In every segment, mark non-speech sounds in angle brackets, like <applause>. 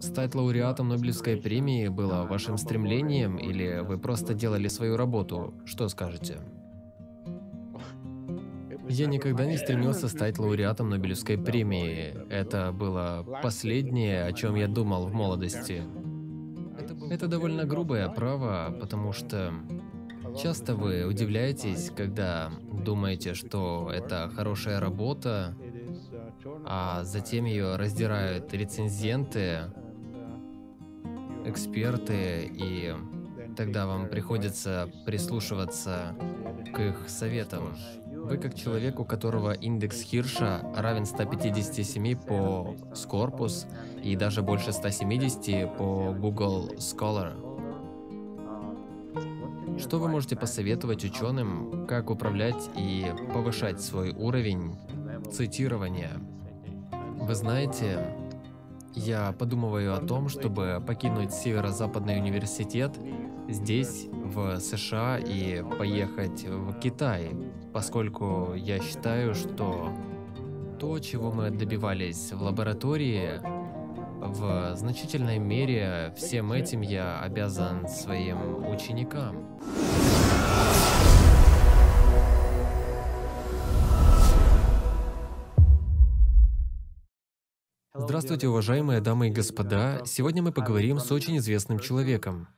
Стать лауреатом Нобелевской премии было вашим стремлением или вы просто делали свою работу? Что скажете? Я никогда не стремился стать лауреатом Нобелевской премии. Это было последнее, о чем я думал в молодости. Это довольно грубое право, потому что часто вы удивляетесь, когда думаете, что это хорошая работа, а затем ее раздирают рецензенты, эксперты, и тогда вам приходится прислушиваться к их советам. Вы как человек, у которого индекс Хирша равен 157 по Скорпус и даже больше 170 по Google Scholar. Что вы можете посоветовать ученым, как управлять и повышать свой уровень цитирования? Вы знаете, я подумываю о том, чтобы покинуть Северо-Западный университет здесь, в США, и поехать в Китай, поскольку я считаю, что то, чего мы добивались в лаборатории, в значительной мере всем этим я обязан своим ученикам. Здравствуйте, уважаемые дамы и господа. Сегодня мы поговорим с очень известным человеком,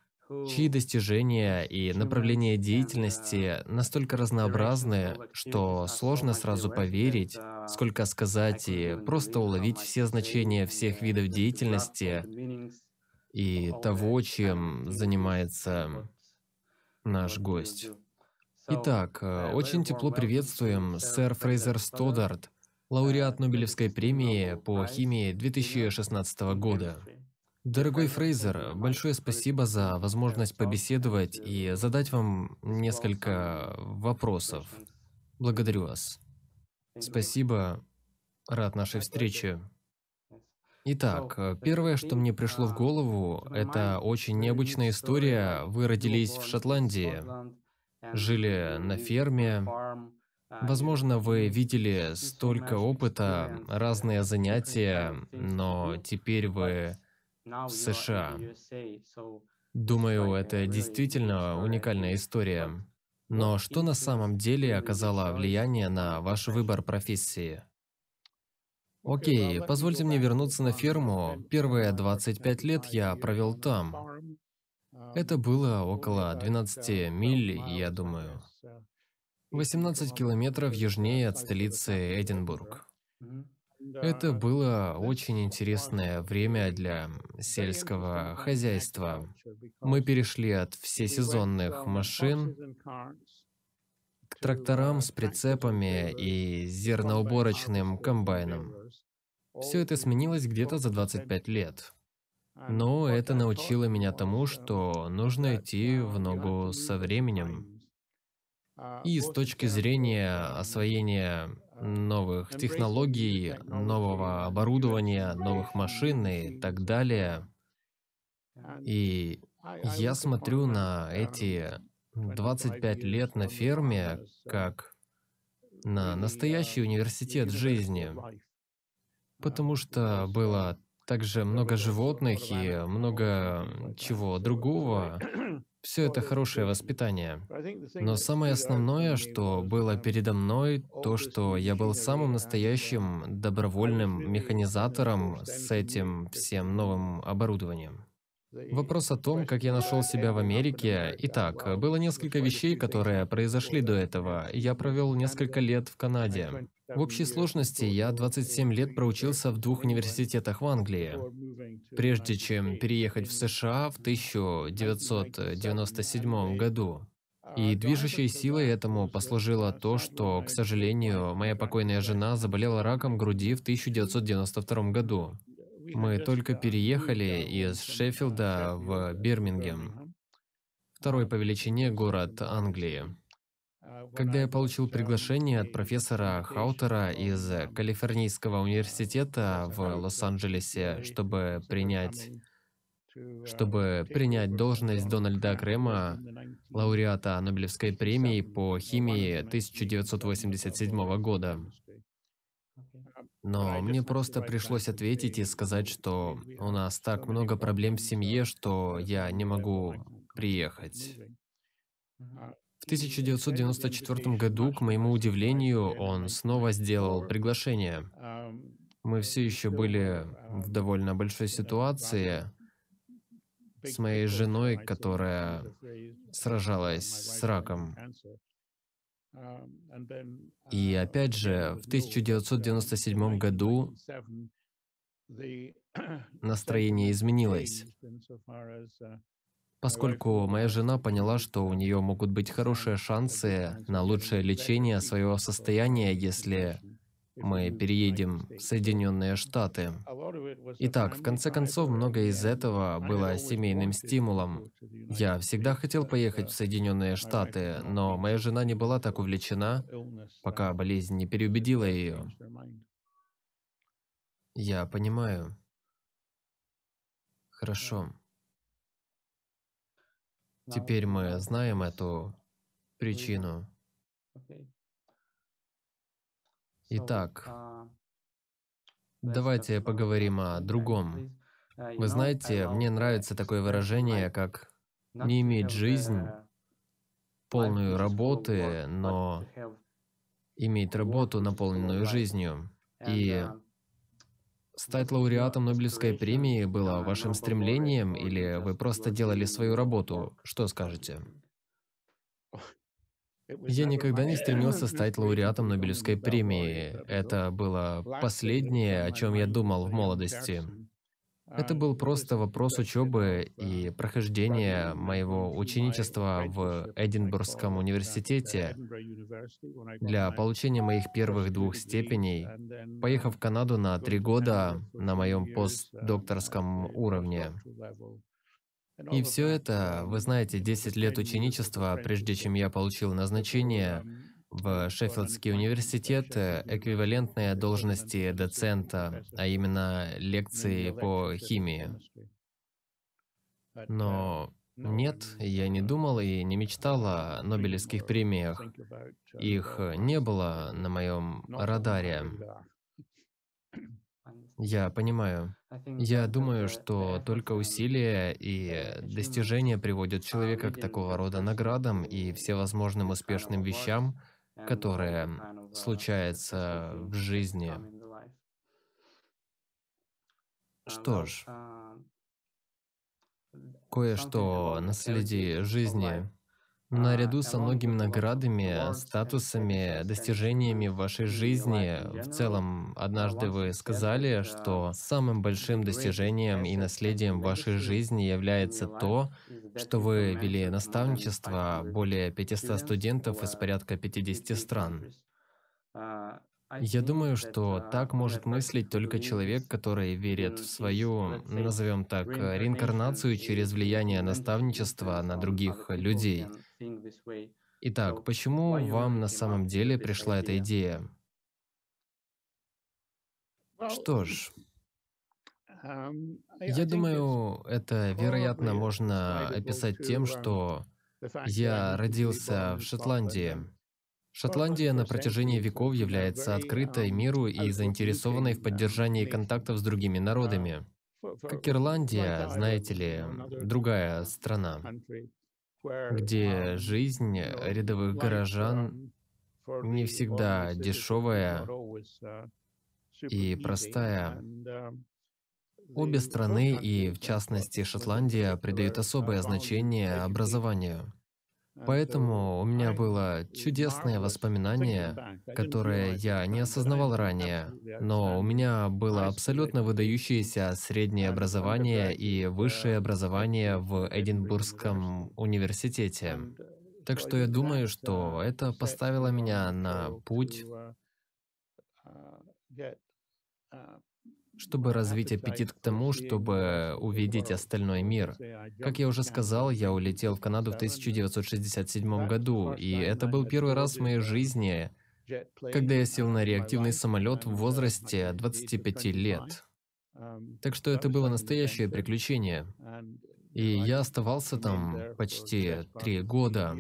чьи достижения и направления деятельности настолько разнообразны, что сложно сразу поверить, сколько сказать и просто уловить все значения всех видов деятельности и того, чем занимается наш гость. Итак, э, очень тепло приветствуем сэр Фрейзер Стодарт, лауреат Нобелевской премии по химии 2016 года. Дорогой Фрейзер, большое спасибо за возможность побеседовать и задать вам несколько вопросов. Благодарю вас. Спасибо. Рад нашей встрече. Итак, первое, что мне пришло в голову, это очень необычная история. Вы родились в Шотландии, жили на ферме, Возможно, вы видели столько опыта, разные занятия, но теперь вы в США. Думаю, это действительно уникальная история. Но что на самом деле оказало влияние на ваш выбор профессии? Окей, позвольте мне вернуться на ферму. Первые 25 лет я провел там. Это было около 12 миль, я думаю. 18 километров южнее от столицы Эдинбург. Это было очень интересное время для сельского хозяйства. Мы перешли от всесезонных машин к тракторам с прицепами и зерноуборочным комбайном. Все это сменилось где-то за 25 лет. Но это научило меня тому, что нужно идти в ногу со временем. А, и с точки зрения освоения новых а, технологий, нового оборудования, новых машин и так далее. И я смотрю на um, эти 25 лет на ферме uh, как на настоящий uh, университет жизни, uh, потому что было также много животных и много чего другого, все это хорошее воспитание. Но самое основное, что было передо мной, то, что я был самым настоящим добровольным механизатором с этим всем новым оборудованием. Вопрос о том, как я нашел себя в Америке. Итак, было несколько вещей, которые произошли до этого. Я провел несколько лет в Канаде. В общей сложности я 27 лет проучился в двух университетах в Англии, прежде чем переехать в США в 1997 году. И движущей силой этому послужило то, что, к сожалению, моя покойная жена заболела раком груди в 1992 году. Мы только переехали из Шеффилда в Бирмингем, второй по величине город Англии. А, Когда я получил приглашение от профессора Хаутера из Калифорнийского а, университета в Лос-Анджелесе, чтобы принять а, чтобы принять должность Дональда Крема, лауреата Нобелевской премии по химии 1987 года. Но мне просто пришлось ответить и сказать, что у нас так много проблем в семье, что я не могу приехать. В 1994 году, к моему удивлению, он снова сделал приглашение. Мы все еще были в довольно большой ситуации с моей женой, которая сражалась с раком. И опять же, в 1997 году настроение изменилось поскольку моя жена поняла, что у нее могут быть хорошие шансы на лучшее лечение своего состояния, если мы переедем в Соединенные Штаты. Итак, в конце концов, многое из этого было семейным стимулом. Я всегда хотел поехать в Соединенные Штаты, но моя жена не была так увлечена, пока болезнь не переубедила ее. Я понимаю. Хорошо. Теперь мы знаем эту причину. Итак, а, давайте поговорим о другом. А, Вы знаете, мне нравится такое выражение, как «не иметь жизнь, полную работы, но иметь работу, наполненную жизнью». И uh, Стать лауреатом Нобелевской премии было вашим стремлением или вы просто делали свою работу? Что скажете? Я никогда не стремился стать лауреатом Нобелевской премии. Это было последнее, о чем я думал в молодости. Это а, был просто вопрос учебы и прохождения моего ученичества в Эдинбургском университете для получения моих первых двух степеней, поехав uh, в Канаду на три года на моем uh, постдокторском уровне. И все это, uh, вы знаете, 10 лет ученичества, прежде чем я получил назначение, um, в Шеффилдский университет э, эквивалентные должности доцента, а именно лекции по химии. Но нет, я не думал и не мечтал о Нобелевских премиях. Их не было на моем радаре. Я понимаю. Я думаю, что только усилия и достижения приводят человека к такого рода наградам и всевозможным успешным вещам, которое uh, uh, случается в жизни. Что ж, uh, кое-что наследие жизни Наряду а, со многими наградами, э, статусами, достижениями в вашей жизни, в целом, однажды вы сказали, э, что самым большим достижением и наследием вашей жизни является то, что вы вели наставничество более 500 студентов из э, порядка 50 стран. Я думаю, что так может мыслить только человек, который верит в свою, назовем так, реинкарнацию через влияние наставничества на других людей – Итак, почему вам на самом деле пришла эта идея? Что ж, um, я думаю, это, вероятно, можно описать тем, что я родился в Шотландии. Шотландия на протяжении веков является открытой um, миру и заинтересованной в uh, поддержании контактов с другими uh, народами. Как Ирландия, знаете ли, другая страна где um, жизнь рядовых горожан um, не всегда дешевая uh, и простая. Um, Обе страны, и в частности Шотландия, придают особое значение образованию. Поэтому у меня было чудесное воспоминание, которое я не осознавал ранее, но у меня было абсолютно выдающееся среднее образование и высшее образование в Эдинбургском университете. Так что я думаю, что это поставило меня на путь чтобы развить аппетит к тому, чтобы увидеть остальной мир. Как я уже сказал, я улетел в Канаду в 1967 году, и это был первый раз в моей жизни, когда я сел на реактивный самолет в возрасте 25 лет. Так что это было настоящее приключение. И я оставался там почти три года.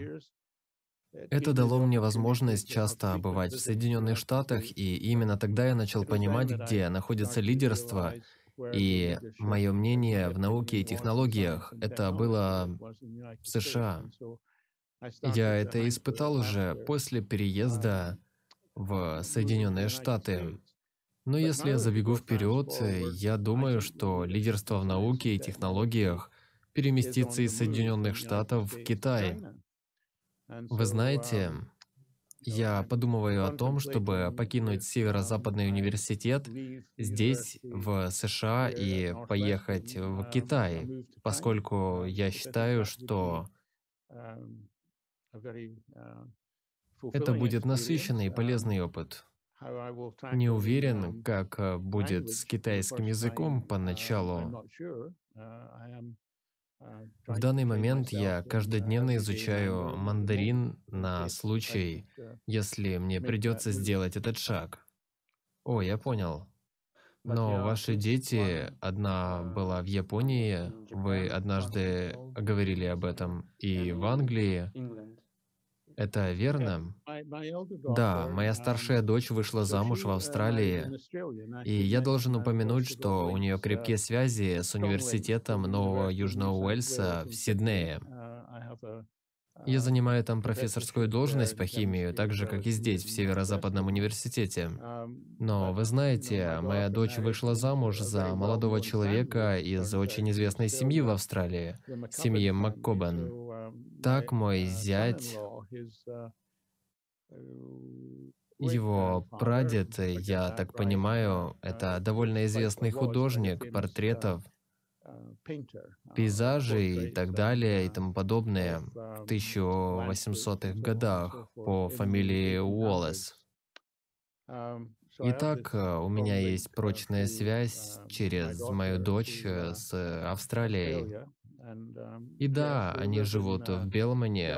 Это дало мне возможность часто бывать в Соединенных Штатах, и именно тогда я начал понимать, где находится лидерство, и мое мнение в науке и технологиях это было в США. Я это испытал уже после переезда в Соединенные Штаты. Но если я забегу вперед, я думаю, что лидерство в науке и технологиях переместится из Соединенных Штатов в Китай. Вы знаете, um, я подумываю о том, чтобы покинуть Северо-Западный университет здесь, в США, и поехать в um, Китай, поскольку я считаю, что um, uh, это будет насыщенный и полезный опыт. Не уверен, как э, будет с китайским языком поначалу. А, в данный момент я каждодневно изучаю ну, ну, ну, мандарин на случай, если мне придется сделать этот шаг. О, я понял. Но ваши дети, одна э, была в Японии, вы однажды говорили об этом, и в э, Англии, это верно? Да, моя um, старшая дочь вышла замуж в uh, Австралии, и я должен uh, упомянуть, что у нее uh, крепкие связи с университетом Нового Южного Уэльса в Сиднее. Я занимаю там профессорскую должность по химии, так же, как и здесь, в Северо-Западном университете. Um, Но, вы знаете, моя дочь вышла замуж за молодого человека из очень известной семьи в Австралии, семьи МакКобен. Um, так мой зять, Uh, uh, Его прадед, я так понимаю, uh, это довольно известный художник портретов, пейзажей и так далее и тому подобное um, в 1800-х годах по фамилии Уоллес. Um, Итак, э, у меня есть прочная связь um, через мою дочь э, с Австралией. Um, и да, они живут uh, в Белмане,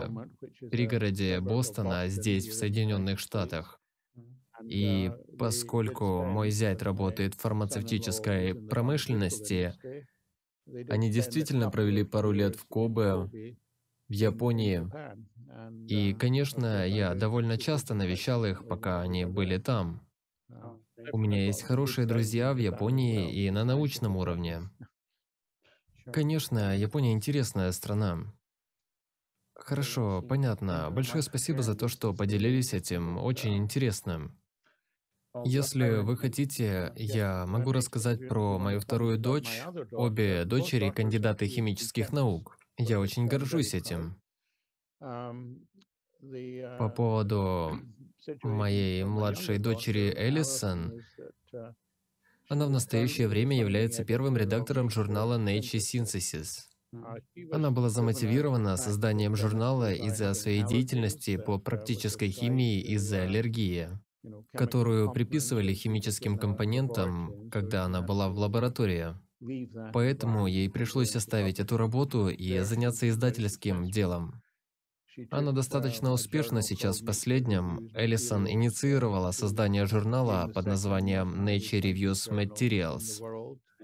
пригороде Бостона, здесь, в Соединенных Штатах. И uh, поскольку мой зять работает в фармацевтической промышленности, они действительно провели пару лет в Кобе, в Японии. И, uh, конечно, я довольно часто навещал их, пока они были там. Oh, У меня есть хорошие друзья в Японии и на научном уровне. Конечно, Япония интересная страна. Хорошо, понятно. Большое спасибо за то, что поделились этим. Очень интересно. Если вы хотите, я могу рассказать про мою вторую дочь. Обе дочери – кандидаты химических наук. Я очень горжусь этим. По э, поводу <clears throat> моей младшей дочери Элисон. Она в настоящее время является первым редактором журнала Nature Synthesis. Она была замотивирована созданием журнала из-за своей деятельности по практической химии из-за аллергии, которую приписывали химическим компонентам, когда она была в лаборатории. Поэтому ей пришлось оставить эту работу и заняться издательским делом. Она достаточно успешна сейчас в последнем. Эллисон инициировала создание журнала под названием Nature Reviews Materials,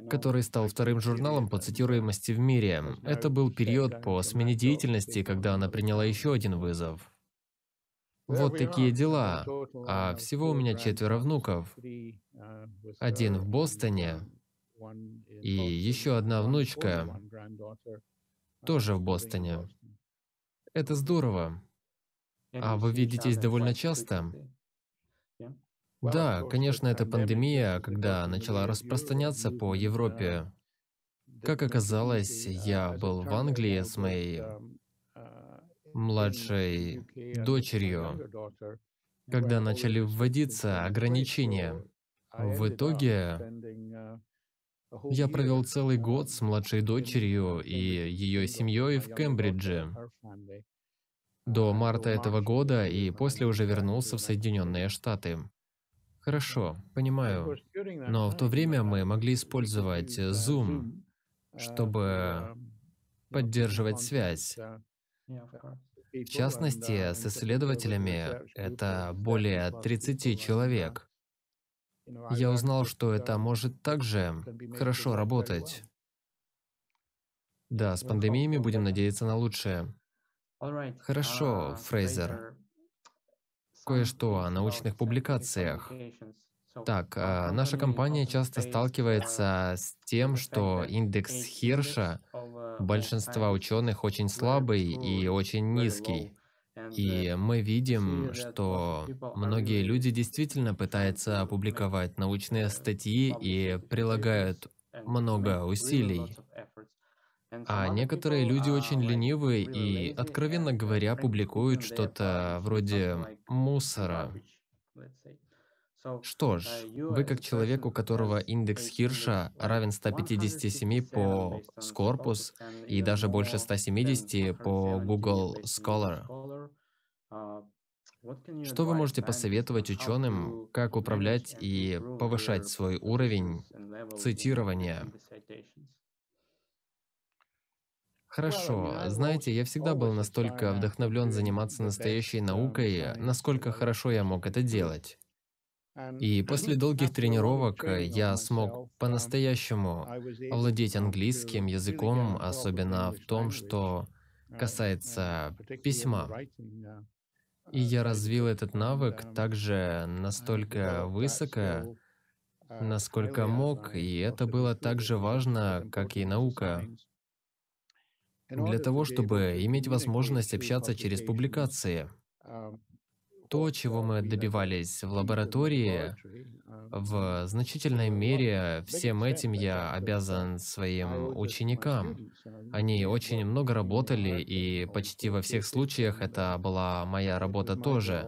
который стал вторым журналом по цитируемости в мире. Это был период по смене деятельности, когда она приняла еще один вызов. Вот такие дела. А всего у меня четверо внуков. Uh, один uh, в Бостоне, и еще одна внучка тоже uh, в Бостоне. Это здорово. А вы видитесь довольно часто? Да, конечно, это пандемия, когда начала распространяться по uh, Европе, как оказалось, uh, я был в Англии uh, с моей um, младшей дочерью, когда начали вводиться ограничения. В итоге я провел целый год с um, младшей дочерью и ее семьей в Кембридже до марта этого года и после уже вернулся в Соединенные Штаты. Хорошо, понимаю. Но в то время мы могли использовать Zoom, чтобы поддерживать связь. В частности, с исследователями это более 30 человек. Я узнал, что это может также хорошо работать. Да, с пандемиями будем надеяться на лучшее. Хорошо, а, Фрейзер. Кое-что о научных публикациях. Так, а, наша компания часто сталкивается с тем, что индекс Хирша большинства ученых очень слабый и очень низкий. И мы видим, что многие люди действительно пытаются опубликовать научные статьи и прилагают много усилий, а некоторые люди очень ленивые и, откровенно говоря, публикуют что-то вроде мусора. Что ж, uh, вы как человек, у которого индекс Хирша равен 157 по Scopus и даже больше 170 по Google Scholar, uh, что вы можете посоветовать ученым, как управлять и повышать свой уровень цитирования? Хорошо. Знаете, я всегда был настолько вдохновлен заниматься настоящей наукой, насколько хорошо я мог это делать. И после долгих тренировок э, я смог um, по-настоящему овладеть английским языком, особенно в том, что um, касается письма. Uh, и uh, я развил этот навык um, также настолько высоко, uh, насколько мог, и это было так же важно, как и наука для того, чтобы иметь возможность общаться через публикации. То, чего мы добивались в лаборатории, в значительной мере всем этим я обязан своим а ученикам. Они очень много работали, и почти во всех случаях это была моя работа тоже,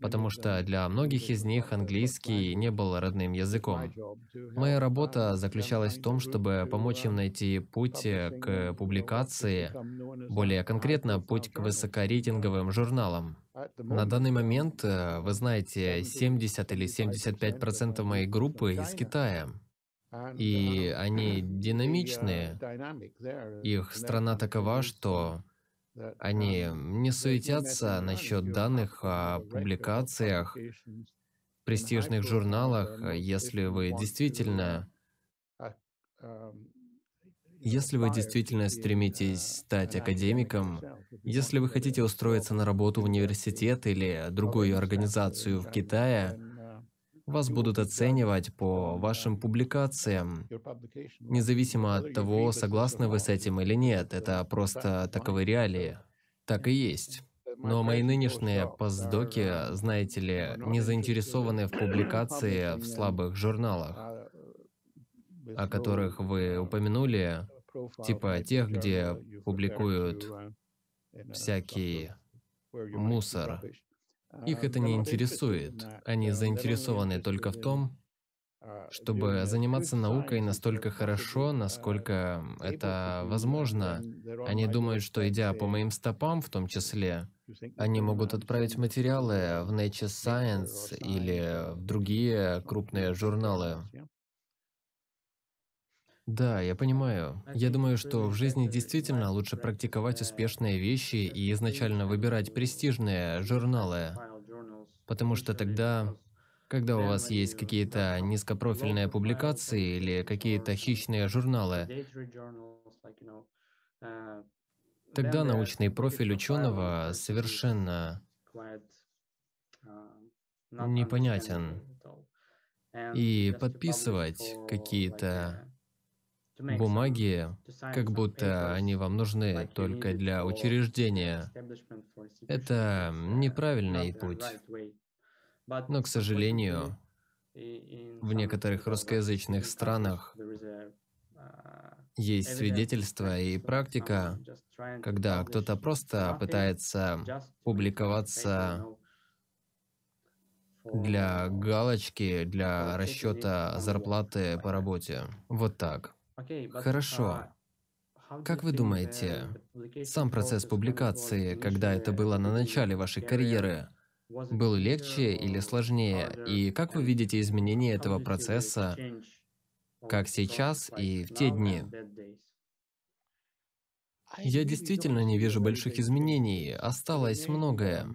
потому что для многих из них английский не был родным языком. Моя работа um, заключалась в том, чтобы помочь им um, найти путь э, к публикации, более конкретно путь к высокорейтинговым журналам. На данный um, момент, э, вы знаете, 70 или 75 5% моей группы из Китая. И они динамичные. Их страна такова, что они не суетятся насчет данных о публикациях, престижных журналах, если вы действительно если вы действительно стремитесь стать академиком, если вы хотите устроиться на работу в университет или другую организацию в Китае, вас будут оценивать по вашим публикациям, независимо от того, согласны вы с этим или нет. Это просто таковы реалии. Так и есть. Но мои нынешние поздоки, знаете ли, не заинтересованы в публикации в слабых журналах, о которых вы упомянули, типа тех, где публикуют всякий мусор. Их это не интересует. Они э, заинтересованы только в том, а, чтобы заниматься наукой настолько хорошо, а, насколько это возможно. Они а, думают, что идя по моим стопам в том числе, они могут отправить материалы в Nature Science или в другие крупные журналы. Да, я понимаю. А я думаю, что в жизни действительно лучше практиковать успешные вещи и изначально выбирать престижные журналы, потому что тогда, когда у вас есть какие-то низкопрофильные публикации или какие-то хищные журналы, тогда научный профиль ученого совершенно непонятен. И подписывать какие-то бумаги, как будто они вам нужны только для учреждения. Это неправильный путь. Но, к сожалению, в некоторых русскоязычных странах есть свидетельства и практика, когда кто-то просто пытается публиковаться для галочки, для расчета зарплаты по работе. Вот так. Хорошо. А, как вы думаете, сам процесс публикации, когда это было на начале вашей карьеры, был легче или сложнее? И как вы видите изменения этого процесса, как сейчас и в те дни? Я действительно не вижу больших изменений, осталось многое.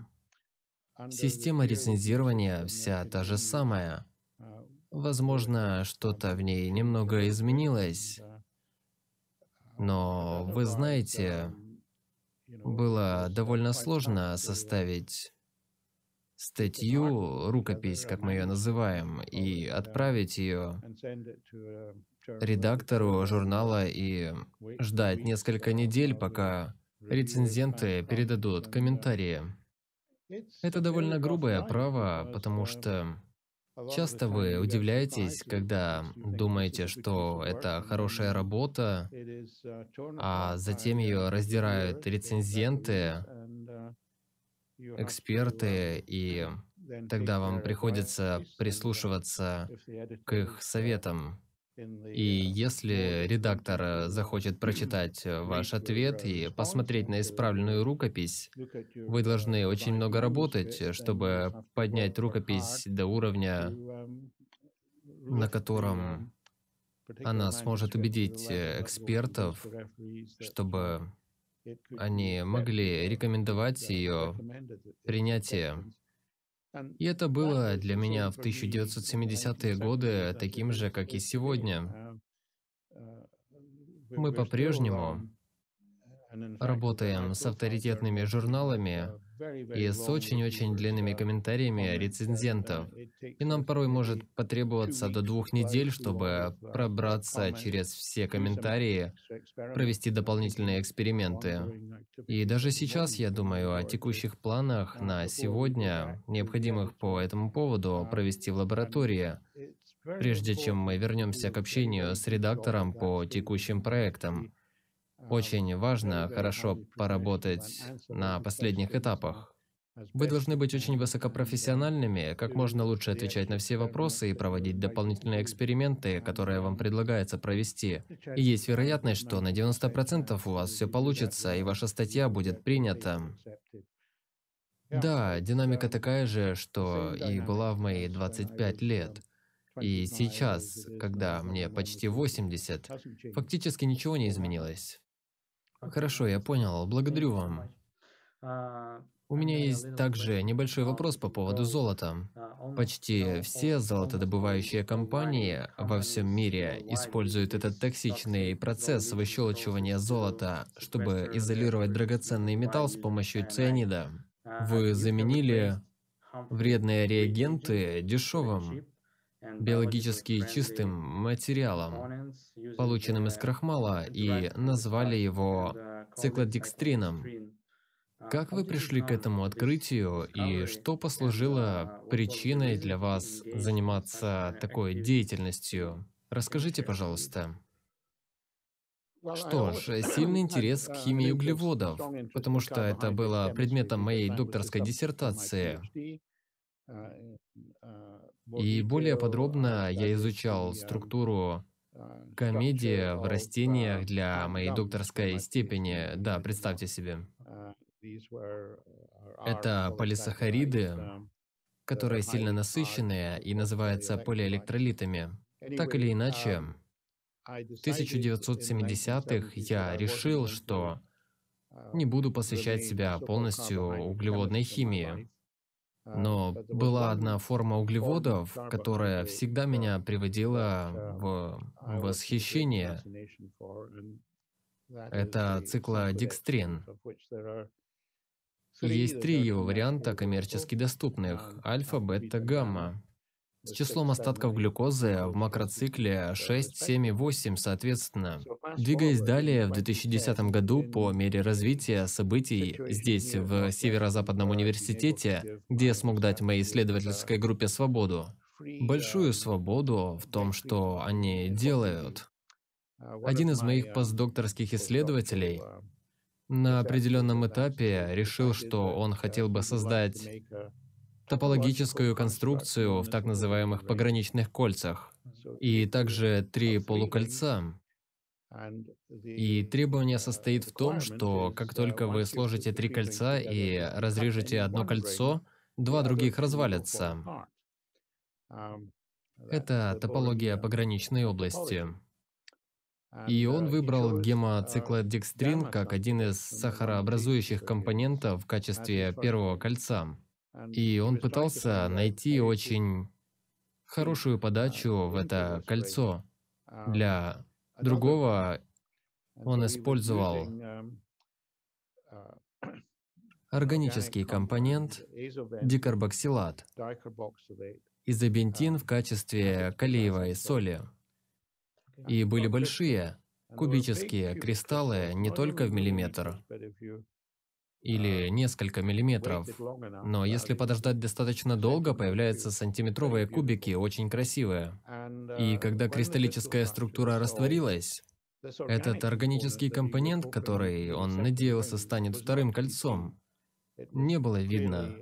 Система рецензирования вся та же самая. Возможно, что-то в ней немного изменилось, но вы знаете, было довольно сложно составить статью, рукопись, как мы ее называем, и отправить ее редактору журнала и ждать несколько недель, пока рецензенты передадут комментарии. Это довольно грубое право, потому что Часто вы удивляетесь, когда думаете, что это хорошая работа, а затем ее раздирают рецензенты, эксперты, и тогда вам приходится прислушиваться к их советам. И uh, если редактор э, захочет прочитать э, ваш ответ uh, и посмотреть на uh, исправленную рукопись, вы должны очень много работать, э, чтобы поднять рукопись до уровня, um, на котором она сможет убедить экспертов, чтобы они могли рекомендовать ее принятие и это было для меня в 1970-е годы таким же, как и сегодня. Э, э, Мы по-прежнему работаем с авторитетными журналами, и с очень-очень длинными uh, комментариями рецензентов. Uh, и нам порой может потребоваться до двух недель, чтобы uh, пробраться через все комментарии, провести дополнительные эксперименты. И даже сейчас я думаю о текущих планах на сегодня, необходимых по этому поводу провести в лаборатории, прежде чем мы вернемся к общению с редактором по текущим проектам. А, очень важно хорошо поработать на последних этапах. Вы должны быть очень высокопрофессиональными, как можно лучше отвечать на все вопросы и проводить дополнительные эксперименты, которые вам предлагается провести. И есть вероятность, что на 90% у вас все получится, и ваша статья будет принята. Да, динамика такая же, что и была в мои 25 лет. И сейчас, когда мне почти 80, фактически ничего не изменилось. Хорошо, я понял. Благодарю вам. А, У а, меня есть также небольшой вопрос по поводу золота. Почти все золотодобывающие компании во всем мире используют этот токсичный процесс выщелочивания золота, чтобы изолировать драгоценный металл с помощью цианида. А, Вы заменили вредные реагенты дешевым биологически чистым материалом, полученным из крахмала, и назвали его uh, циклодекстрином. Uh, как вы пришли к этому открытию и что послужило uh, причиной для вас заниматься такой деятельностью? Расскажите, пожалуйста. Что ж, <coughs> сильный интерес к химии углеводов, потому что это было предметом моей докторской диссертации. А, а, и более а, подробно я изучал структуру комедии в растениях для моей докторской степени. Да, представьте себе. Это полисахариды, которые сильно насыщенные и называются полиэлектролитами. Так или иначе, в 1970-х я решил, что не буду uh, посвящать себя полностью углеводной химии. А, Но была одна форма углеводов, которая всегда меня приводила в а, восхищение. Это циклодекстрин. Есть три его варианта коммерчески доступных – альфа, uh, бета, гамма с числом остатков глюкозы в макроцикле 6, 7 и 8 соответственно. Двигаясь далее, в 2010 году по мере развития событий здесь, в Северо-Западном университете, где я смог дать моей исследовательской группе свободу, большую свободу в том, что они делают. Один из моих постдокторских исследователей на определенном этапе решил, что он хотел бы создать топологическую конструкцию в так называемых пограничных кольцах, и также три полукольца. И требование состоит в том, что как только вы сложите три кольца и разрежете одно кольцо, два других развалятся. Это топология пограничной области. И он выбрал гемоциклодекстрин как один из сахарообразующих компонентов в качестве первого кольца. А, И он пытался найти очень хорошую подачу в это кольцо. А, Для а, другого он использовал <clears throat> органический компонент дикарбоксилат, изобентин в качестве калиевой соли. И были большие кубические кристаллы не только в миллиметр, а, или несколько миллиметров. Но если подождать достаточно долго, появляются сантиметровые кубики, очень красивые. И э, когда кристаллическая структура растворилась, этот органический компонент, который он надеялся станет вторым кольцом, не было видно.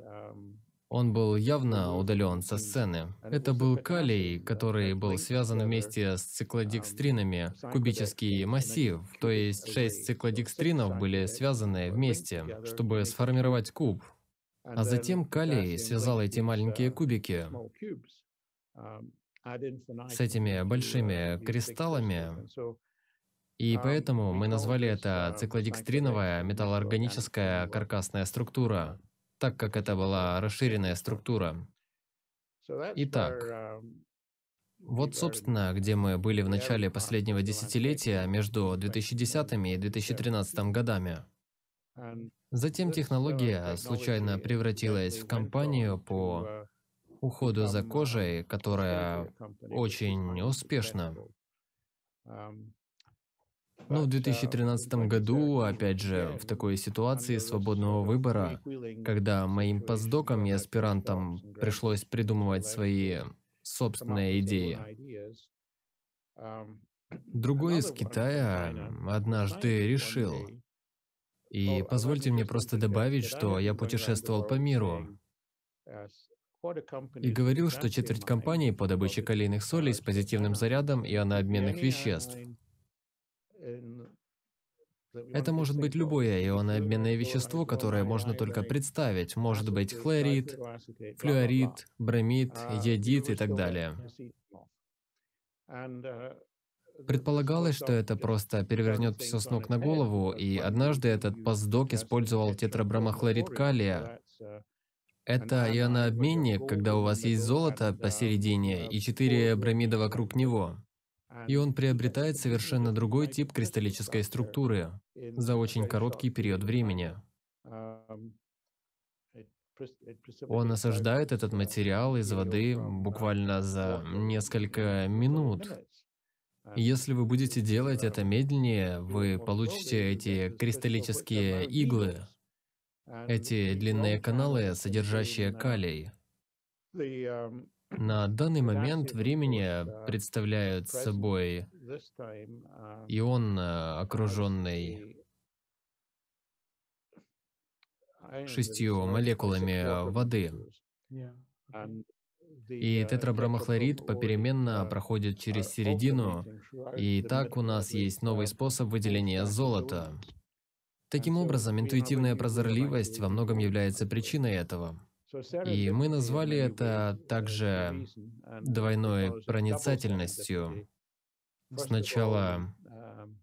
Он был явно удален со сцены. Это был калий, который был связан вместе с циклодекстринами, кубический массив, то есть шесть циклодекстринов были связаны вместе, чтобы сформировать куб. А затем калий связал эти маленькие кубики с этими большими кристаллами, и поэтому мы назвали это циклодекстриновая металлоорганическая каркасная структура так как это была расширенная структура. Итак, um, вот, собственно, где мы были в начале последнего десятилетия между 2010 и 2013 годами. Затем uh, технология случайно превратилась в компанию по uh, уходу за uh, кожей, которая очень успешна. Но ну, в 2013 году, опять же, в такой ситуации свободного выбора, когда моим поздокам и аспирантам пришлось придумывать свои собственные идеи, другой из Китая однажды решил, и позвольте мне просто добавить, что я путешествовал по миру, и говорил, что четверть компаний по добыче калийных солей с позитивным зарядом и анообменных веществ это может быть любое ионообменное вещество, которое можно только представить. Может быть хлорид, флюорид, бромид, ядит и так далее. Предполагалось, что это просто перевернет все с ног на голову, и однажды этот поздок использовал тетрабромохлорид калия. Это ионообменник, когда у вас есть золото посередине и четыре бромида вокруг него и он приобретает совершенно другой тип кристаллической структуры за очень короткий период времени. Он осаждает этот материал из воды буквально за несколько минут. Если вы будете делать это медленнее, вы получите эти кристаллические иглы, эти длинные каналы, содержащие калий на данный момент времени представляют собой а, ион, а, окруженный шестью молекулами воды. И тетрабромохлорид попеременно проходит через а, середину, и так у нас есть новый способ выделения золота. Таким образом, интуитивная прозорливость во многом является причиной этого. И мы назвали это также двойной проницательностью. Сначала um,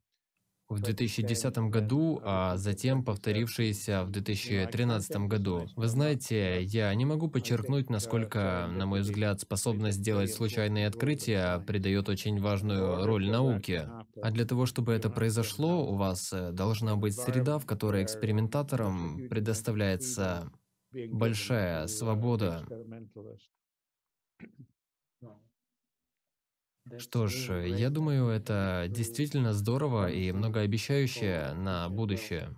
в 2010 году, а затем повторившиеся в 2013 году. Вы знаете, я не могу подчеркнуть, uh, насколько, на мой взгляд, способность делать случайные открытия придает очень важную роль науке. А для того, чтобы это произошло, у вас э, должна быть среда, в которой экспериментаторам предоставляется большая свобода. Что ж, я думаю, это действительно здорово и многообещающее на будущее.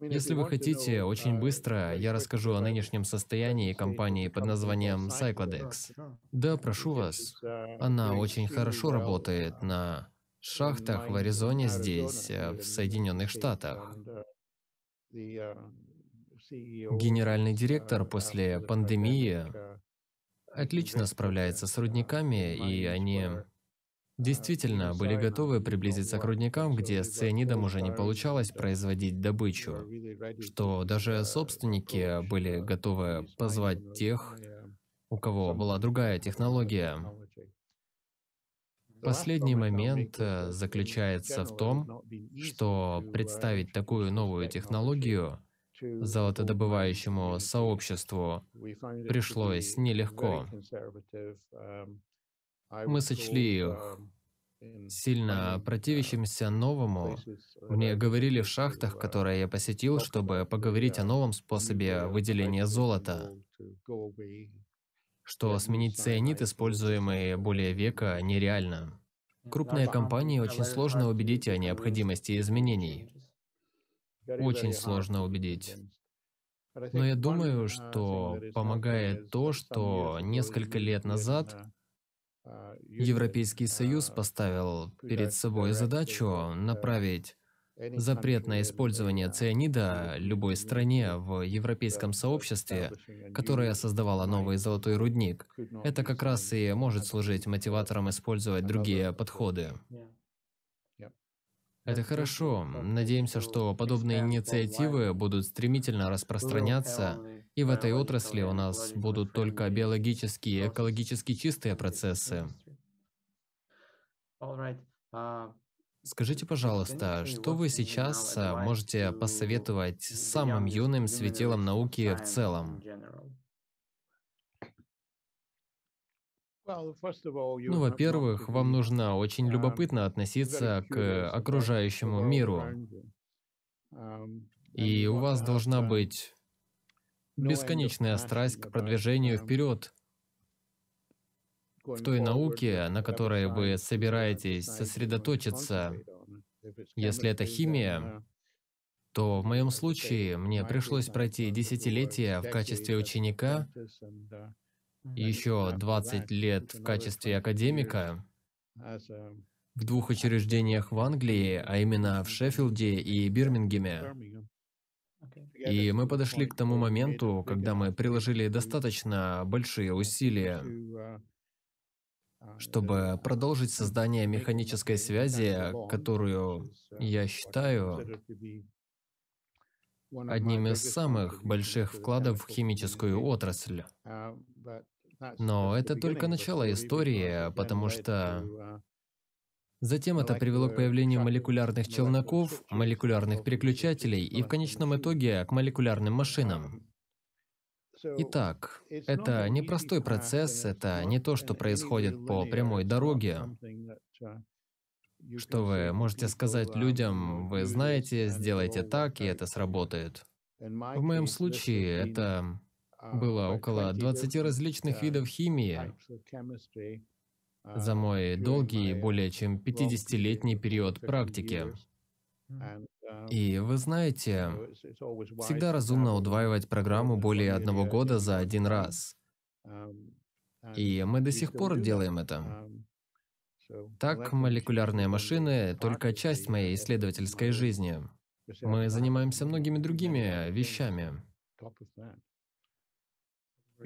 Если вы хотите, очень быстро я расскажу о нынешнем состоянии компании под названием CycloDEX. Да, прошу вас. Она очень хорошо работает на шахтах в Аризоне здесь, э, в Соединенных Штатах. E Генеральный директор э, после пандемии отлично справляется с рудниками, и они действительно э, были готовы приблизиться к рудникам, где с цианидом уже не получалось производить добычу, что даже э, собственники были готовы позвать тех, у кого была другая технология. Последний момент заключается в том, что представить такую новую технологию золотодобывающему сообществу пришлось нелегко. Мы сочли их сильно противящимся новому. Мне говорили в шахтах, которые я посетил, чтобы поговорить о новом способе выделения золота, что сменить цианид, используемый более века, нереально. Крупные компании очень сложно убедить о необходимости изменений очень а, сложно убедить. Но я думаю, а, что помогает то, что несколько лет назад а, Европейский Союз поставил перед собой задачу направить запрет на использование цианида любой стране в европейском сообществе, которая создавала новый золотой рудник. Это как раз и может служить мотиватором использовать другие подходы. Это хорошо. Надеемся, что подобные инициативы будут стремительно распространяться, и в этой отрасли у нас будут только биологические, и экологически чистые процессы. Скажите, пожалуйста, что вы сейчас а, можете посоветовать самым юным светилам науки в целом? Ну, во-первых, вам нужно очень um, любопытно относиться к окружающему миру. Um, И у вас должна быть бесконечная страсть к продвижению um, вперед в той науке, на которой вы собираетесь сосредоточиться. Если это химия, uh, то в моем случае мне пришлось пройти uh, десятилетия в качестве ученика еще 20 лет в качестве академика а в двух а учреждениях в Англии, а именно в Шеффилде и Бирмингеме. И мы подошли к тому моменту, когда мы приложили достаточно большие усилия, а, чтобы продолжить создание механической связи, которую uh, я считаю одним из самых больших вкладов в химическую отрасль. Uh, но это только начало истории, потому что а, Затем это привело к появлению молекулярных челноков, молекулярных переключателей и в конечном итоге к молекулярным машинам. Итак, это не простой процесс, это не то, что происходит по прямой дороге, uh, что вы можете сказать людям, вы знаете, сделайте так, и это сработает. В моем случае это а, было около 20 различных видов химии. А, за мой долгий, более чем 50-летний период практики. Um, И вы знаете, всегда разумно удваивать программу более одного года за один раз. Um, И мы до сих пор делаем это. Um, так, молекулярные машины — только часть моей исследовательской жизни. Мы занимаемся многими другими вещами.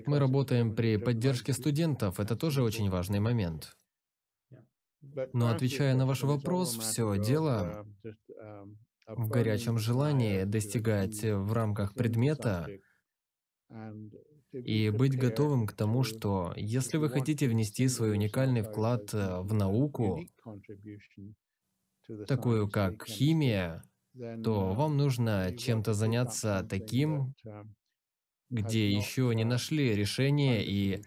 Мы работаем при поддержке студентов, это тоже очень важный момент. Но отвечая на ваш вопрос, все дело в горячем желании достигать э, в рамках предмета и быть готовым к тому, что если вы хотите внести свой уникальный вклад э, в науку, такую как химия, то вам нужно чем-то заняться таким, где еще не нашли решения, и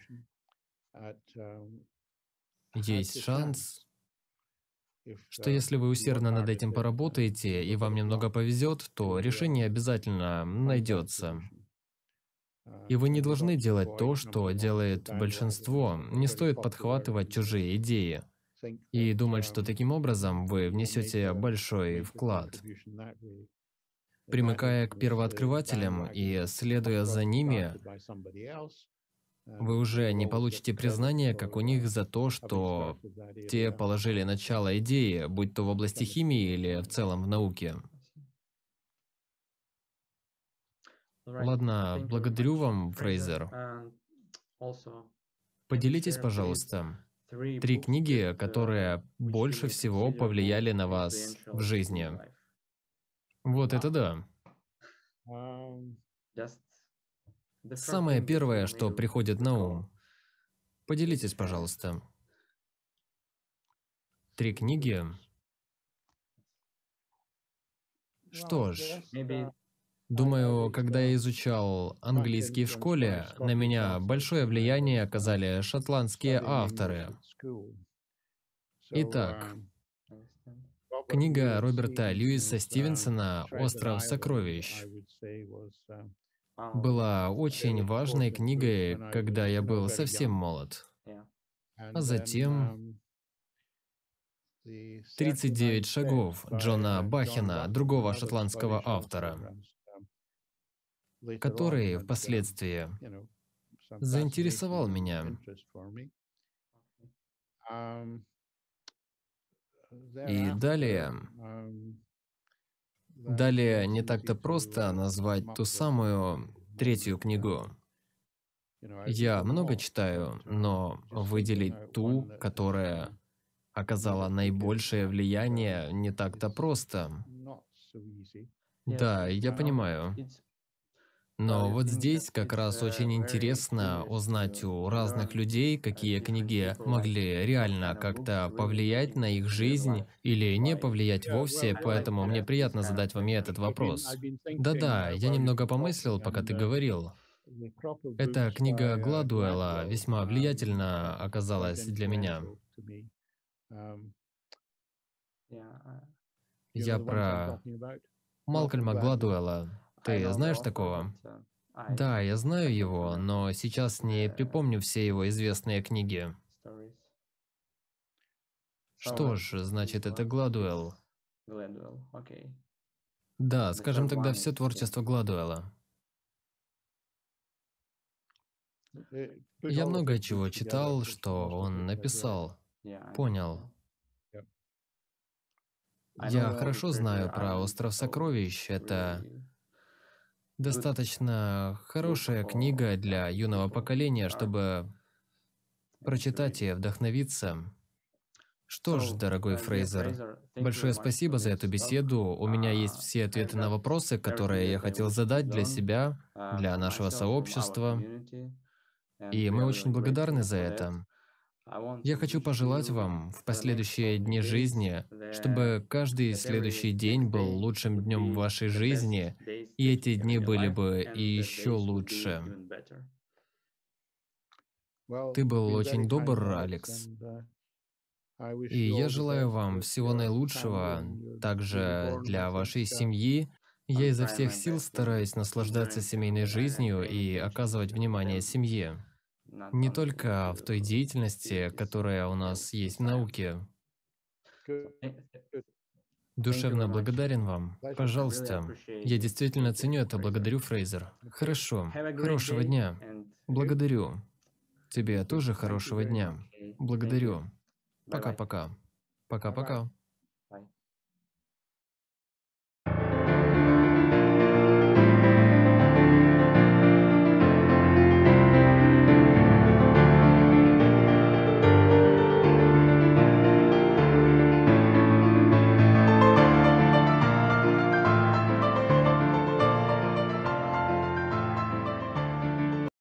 эм, есть шанс, что если вы усердно над этим поработаете, и вам немного повезет, то решение обязательно найдется. А, и вы не должны делать то, что делает большинство. Не стоит подхватывать чужие идеи и думать, что эм, таким образом вы внесете большой вклад. Примыкая к первооткрывателям и следуя за ними, вы уже не получите признания, как у них, за то, что те положили начало идеи, будь то в области химии или в целом в науке. Ладно, благодарю вам, Фрейзер. Поделитесь, пожалуйста, три книги, которые больше всего повлияли на вас в жизни. Вот это да. А, Самое первое, что приходит на ум. Поделитесь, пожалуйста. Три книги. Что ж, думаю, когда я изучал английский в школе, на меня большое влияние оказали шотландские авторы. Итак, um, Книга Роберта Льюиса Стивенсона «Остров сокровищ» была очень важной книгой, когда я был совсем молод. А затем 39 шагов Джона Бахина, другого шотландского автора, который впоследствии заинтересовал меня. И далее, эм, далее не так-то просто назвать ту самую третью книгу. Я много читаю, но выделить ту, которая оказала наибольшее влияние, не так-то просто. Да, я понимаю. Но вот здесь как раз э, очень интересно узнать у разных людей, какие книги могли реально как-то повлиять на их жизнь или не повлиять вовсе, поэтому мне приятно задать вам и этот вопрос. Да-да, я немного помыслил, пока ты говорил. Эта книга э, Гладуэлла весьма а, влиятельна э, оказалась для меня. Эм, uh, я про Малкольма Гладуэлла. Ты знаешь такого? Да, я знаю его, но сейчас не э, припомню все его известные книги. Что ж, значит, это Гладуэлл. Да, скажем тогда, все творчество Гладуэлла. Э, я много чего читал, что он написал. Понял. Я хорошо знаю uh, про остров сокровищ. Это Достаточно хорошая книга для юного поколения, чтобы прочитать и вдохновиться. Что ж, дорогой uh, Фрейзер, большое спасибо за эту uh, беседу. У меня есть uh, все ответы на вопросы, которые я хотел задать для себя, для нашего сообщества. И мы очень благодарны за это. Я хочу пожелать вам в последующие дни жизни, чтобы каждый следующий день был лучшим днем вашей жизни, и эти дни были бы и еще лучше. Ты был очень добр, Алекс. Uh, и я желаю вам всего наилучшего, также для вашей семьи. Я изо всех сил стараюсь наслаждаться семейной жизнью и оказывать внимание семье не только в той деятельности, которая у нас есть в науке. Душевно благодарен вам. Пожалуйста. Я действительно ценю это. Благодарю, Фрейзер. Хорошо. Хорошего дня. Благодарю. Тебе тоже хорошего дня. Благодарю. Пока-пока. Пока-пока.